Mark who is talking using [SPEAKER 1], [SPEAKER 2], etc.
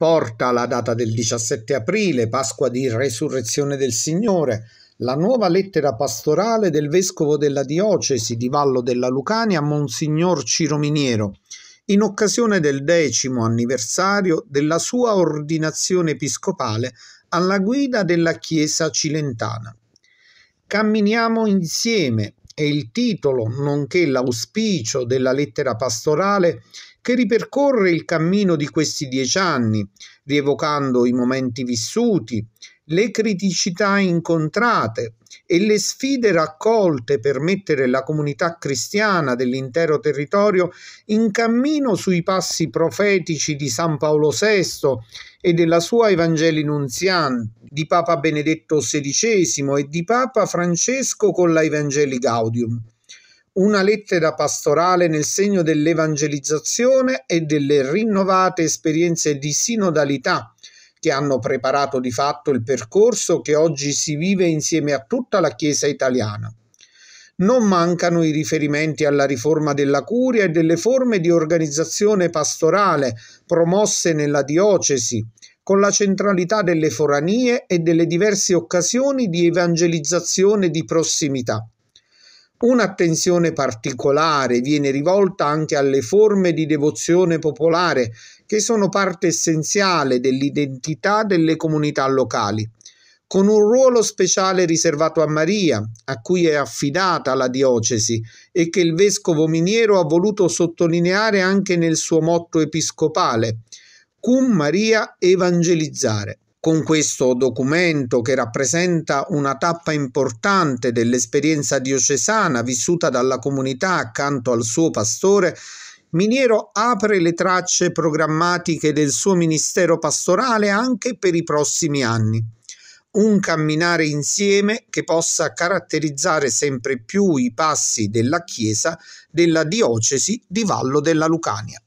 [SPEAKER 1] porta la data del 17 aprile, Pasqua di Resurrezione del Signore, la nuova lettera pastorale del vescovo della diocesi di Vallo della Lucania, Monsignor Ciro Miniero, in occasione del decimo anniversario della sua ordinazione episcopale alla guida della Chiesa cilentana. Camminiamo insieme è il titolo, nonché l'auspicio della lettera pastorale che ripercorre il cammino di questi dieci anni, rievocando i momenti vissuti, le criticità incontrate e le sfide raccolte per mettere la comunità cristiana dell'intero territorio in cammino sui passi profetici di San Paolo VI e della sua Evangeli Nunzian, di Papa Benedetto XVI e di Papa Francesco con la Evangeli Gaudium una lettera pastorale nel segno dell'evangelizzazione e delle rinnovate esperienze di sinodalità che hanno preparato di fatto il percorso che oggi si vive insieme a tutta la Chiesa italiana. Non mancano i riferimenti alla riforma della curia e delle forme di organizzazione pastorale promosse nella diocesi, con la centralità delle foranie e delle diverse occasioni di evangelizzazione di prossimità. Un'attenzione particolare viene rivolta anche alle forme di devozione popolare, che sono parte essenziale dell'identità delle comunità locali, con un ruolo speciale riservato a Maria, a cui è affidata la diocesi e che il vescovo miniero ha voluto sottolineare anche nel suo motto episcopale, Cum Maria Evangelizzare. Con questo documento, che rappresenta una tappa importante dell'esperienza diocesana vissuta dalla comunità accanto al suo pastore, Miniero apre le tracce programmatiche del suo ministero pastorale anche per i prossimi anni. Un camminare insieme che possa caratterizzare sempre più i passi della Chiesa della diocesi di Vallo della Lucania.